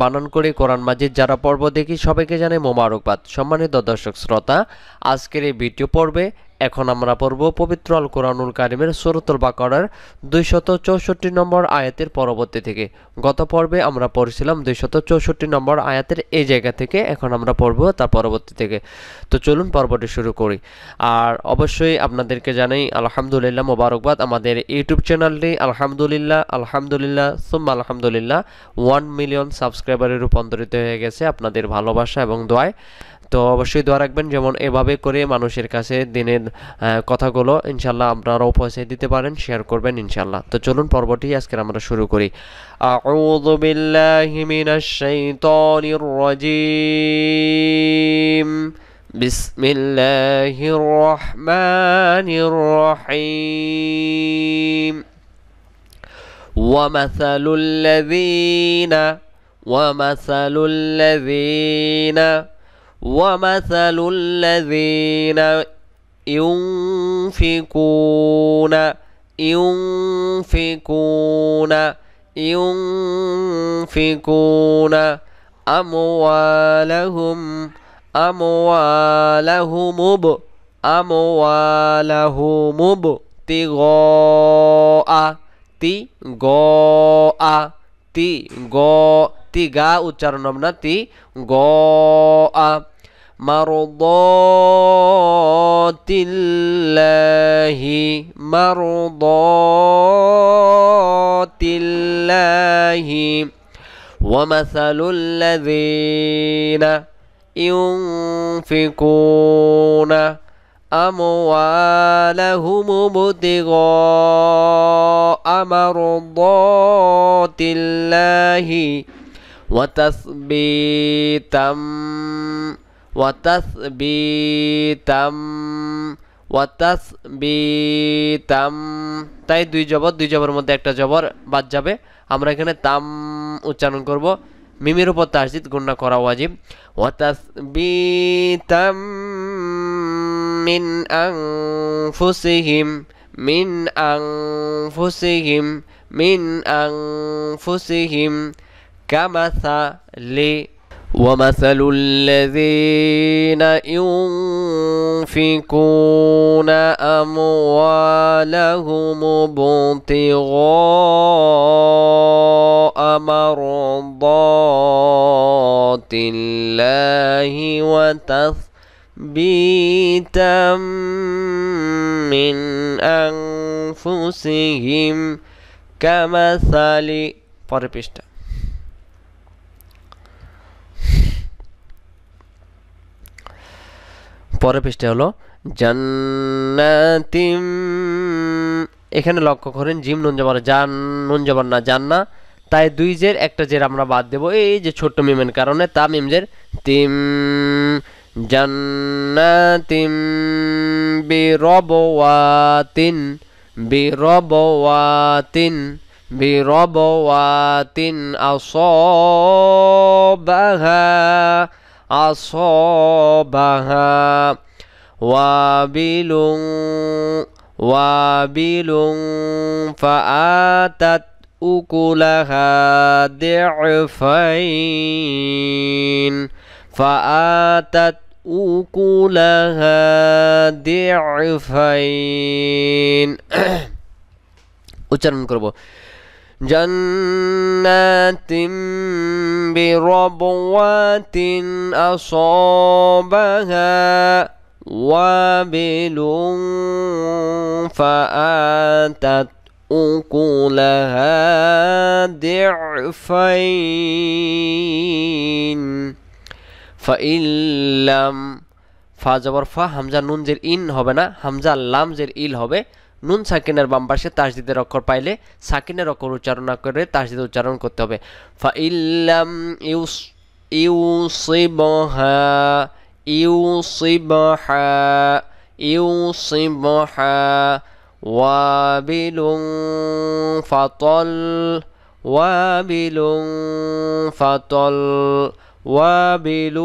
বানন করে কোরআন মাজিদ যারা পর্ব দেখি সবাইকে জানে মোবারকবাদ সম্মানিত দর্শক শ্রোতা আজকের এই ভিডিও পর্বে এখন আমরা পর্ব পবিত্র আল কোরআনুল কারিমের সুরতুল বাকরার দুইশত চৌষট্টি নম্বর আয়াতের পরবর্তী থেকে গত পর্বে আমরা পড়ছিলাম দুইশত চৌষট্টি নম্বর আয়াতের এই জায়গা থেকে এখন আমরা পড়ব তার পরবর্তী থেকে তো চলুন পর্বটি শুরু করি আর অবশ্যই আপনাদেরকে জানাই আলহামদুলিল্লাহ মোবারকবাদ আমাদের ইউটিউব চ্যানেলটি আলহামদুলিল্লাহ আলহামদুলিল্লাহ সুম্মা আলহামদুলিল্লাহ ওয়ান মিলিয়ন সাবস্ক্রাইব সাবস্ক্রাইবারে রূপান্তরিত হয়ে গেছে আপনাদের ভালোবাসা এবং দোয়ায় তো অবশ্যই দোয়া রাখবেন যেমন এভাবে করে মানুষের কাছে দিনের কথাগুলো ইনশাল্লাহ আপনারাও পৌঁছে দিতে পারেন শেয়ার করবেন ইনশাল্লাহ তো চলুন পর্বটি আজকে আমরা শুরু করি আউযু বিল্লাহি মিনাশ শাইতানির রাজিম বিসমিল্লাহির রহমানির রহিম ومثل الذين ومثل الذين ومثل الذين ينفقون ينفقون ينفقون أموالهم أموالهم ب أموالهم ابتغاء تغاء تغاء tiga ucaranamna ti a marudatillahi marudatillahi ومثل الذين ينفقون أموالهم ابتغاء مرضات الله وتثبيتا وتثبيتا ওয়াতাসবিতাম তাই দুই জবর দুই জবর মধ্যে একটা জবর বাদ যাবে আমরা এখানে তাম উচ্চারণ করব মিমির উপর তাসজিদ গুণনা করা ওয়াজিব ওয়াতাসবিতাম মিন আংফুসিহিম মিন আংফুসিহিম মিন আংফুসিহিম كمثل ومثل الذين ينفقون أموالهم ابتغاء مرضات الله وتثبيتا من أنفسهم كمثل পরের পরের পৃষ্ঠা হলো জান্নাতিম এখানে লক্ষ্য করেন জিম নুন জবর জান নুন জবর না জান্না তাই দুই জের একটা জের আমরা বাদ দেব এই যে ছোট্ট মিমের কারণে তা মিম জের তিম জান্নাতিম বিরবওয়াতিন বিরবওয়াতিন বিরবওয়াতিন আসবাহা أصابها وابل وابل فآتت أكلها ضعفين فآتت أكلها ضعفين উচ্চারণ করব جنات بربوات أصابها وابل فآتت أكلها ضعفين فإن لم ফা জবর ফা হামজা নুন জের ইন হবে না হামজা লাম ইল হবে নুন সাকিনের বাম পাশে তাসদিদের অক্ষর পাইলে সাকিনের অক্ষর উচ্চারণ না করে তাসদিদ উচ্চারণ করতে হবে ফা ইল্লাম ইউস ইউ ইউসিবহা ইউসিবহা ইউসিবহা وابل فطل وابل فطل وابل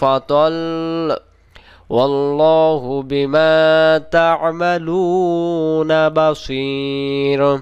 ফাতল والله بما تعملون بصير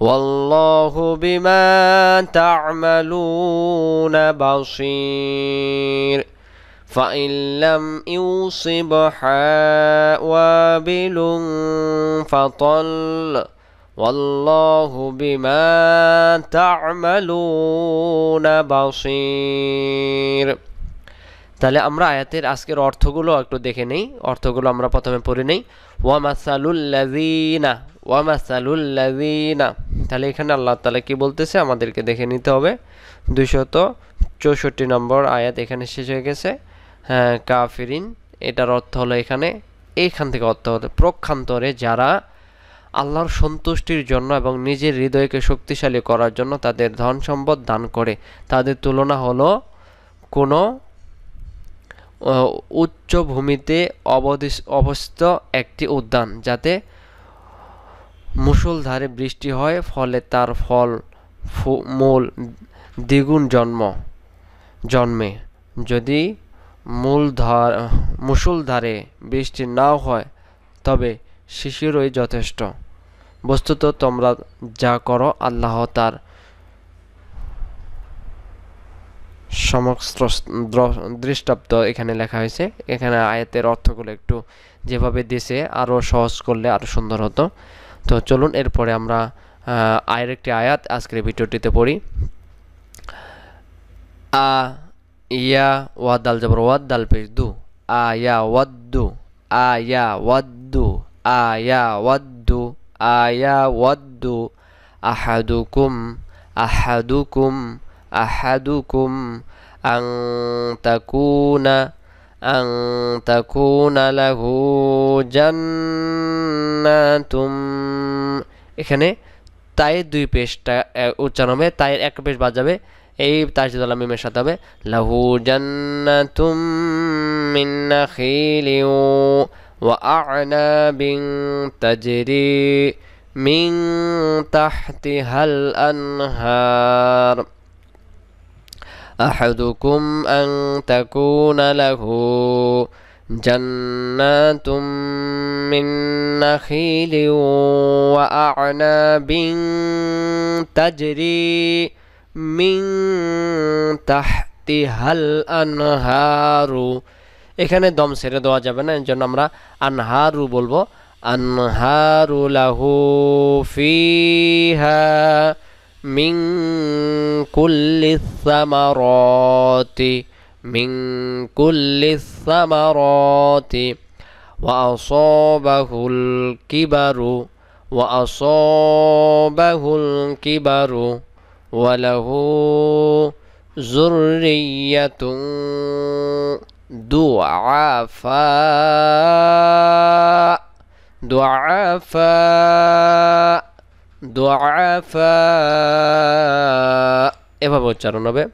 والله بما تعملون بصير فإن لم حاء وابل فطل والله بما تعملون بصير তাহলে আমরা আয়াতের আজকের অর্থগুলো একটু দেখে নেই অর্থগুলো আমরা প্রথমে পড়ে নেই ওয়ামাসালুল্লাজিনা ওয়ামাসালুল্লাজিনা তাহলে এখানে আল্লাহ তালা কি বলতেছে আমাদেরকে দেখে নিতে হবে দুশত চৌষট্টি নম্বর আয়াত এখানে শেষ হয়ে গেছে হ্যাঁ কাফিরিন এটার অর্থ হলো এখানে এইখান থেকে অর্থ হতে প্রক্ষান্তরে যারা আল্লাহর সন্তুষ্টির জন্য এবং নিজের হৃদয়কে শক্তিশালী করার জন্য তাদের ধন সম্পদ দান করে তাদের তুলনা হলো কোনো উচ্চভূমিতে অবস্থিত একটি উদ্যান যাতে মুষলধারে বৃষ্টি হয় ফলে তার ফল মূল দ্বিগুণ জন্ম জন্মে যদি মূলধার মুষলধারে বৃষ্টি নাও হয় তবে শিশিরই যথেষ্ট বস্তুত তোমরা যা করো আল্লাহ তার সমস্ত দৃষ্টাব্দ এখানে লেখা হয়েছে এখানে আয়াতের অর্থগুলো একটু যেভাবে দিছে আরও সহজ করলে আরও সুন্দর হতো তো চলুন এরপরে আমরা আয়ের একটি আয়াত আজকের ভিডিওটিতে পড়ি আ ইয়া ওয়াদ দাল জবর ওয়াদ দাল পেজ দু আয়া ওয়াদ্দু আয়া ওয়াদ্দু আয়া ওয়াদ্দু আয়া ওয়াদ্দু আহাদুকুম আহাদুকুম أحدكم أن تكون أن تكون له جنات এখানে তাই দুই পেশটা উচ্চারণ হবে তাই এক পেশ বাদ যাবে এই তাজিদ সাথে মিমের সাথে হবে লাহু জান্নাতুম মিন নাখিলি ওয়া আ'নাবিন তাজরি মিন তাহতিহাল আনহার أحدكم أن تكون له جنات من نخيل وأعناب تجري من تحتها الأنهار এখানে দম ছেড়ে দেওয়া যাবে না এর জন্য আমরা আনহারু বলবো আনহারু লাহু ফিহা من كل الثمرات من كل الثمرات وأصابه الكبر وأصابه الكبر وله ذرية ضعفاء ضعفاء ضعفاء এভাবে উচ্চারণ হবে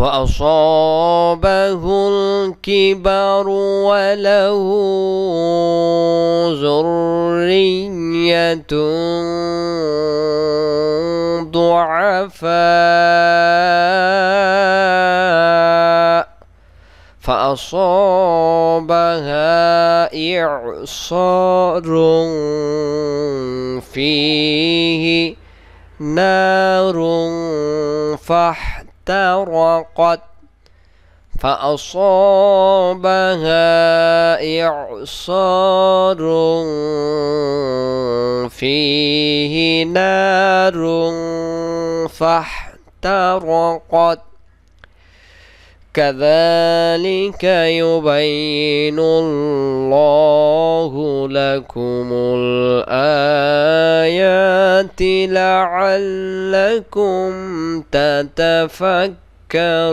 وأصابه الكبر وله ذرية ضعفاء فأصابها إعصار فيه نار فاحترقت فأصابها إعصار فيه نار فاحترقت كذلك يبين الله لكم الآيات لعلكم تتفكرون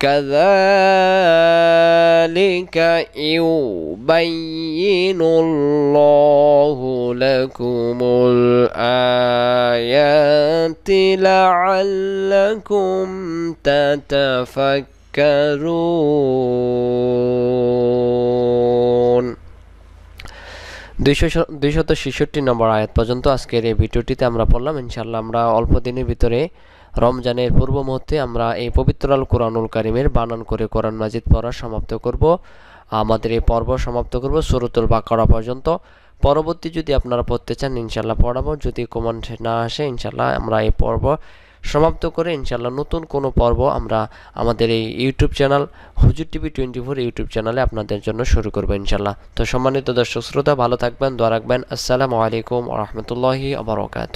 كذلك ذلك يبين الله لكم الآيات لعلكم تتفكرون দুইশো দুইশত ছেষট্টি নম্বর আয়াত পর্যন্ত আজকের এই ভিডিওটিতে আমরা পড়লাম ইনশাল্লাহ আমরা অল্প দিনের ভিতরে রমজানের পূর্ব মুহূর্তে আমরা এই পবিত্র আল কোরআনুল কারিমের বানান করে কোরআন মাজিদ পড়া সমাপ্ত করব আমাদের এই পর্ব সমাপ্ত করব সুরতুল বাকরা পর্যন্ত পরবর্তী যদি আপনারা পড়তে চান ইনশাল্লাহ পড়াবো যদি কমেন্ট না আসে ইনশাল্লাহ আমরা এই পর্ব সমাপ্ত করে ইনশাল্লাহ নতুন কোনো পর্ব আমরা আমাদের এই ইউটিউব চ্যানেল হুজুর টিভি টোয়েন্টি ফোর ইউটিউব চ্যানেলে আপনাদের জন্য শুরু করবো ইনশাল্লাহ তো সম্মানিত দর্শক শ্রোতা ভালো থাকবেন দোয়া রাখবেন আসসালামু আলাইকুম রহমতুল্লাহি আবরকাত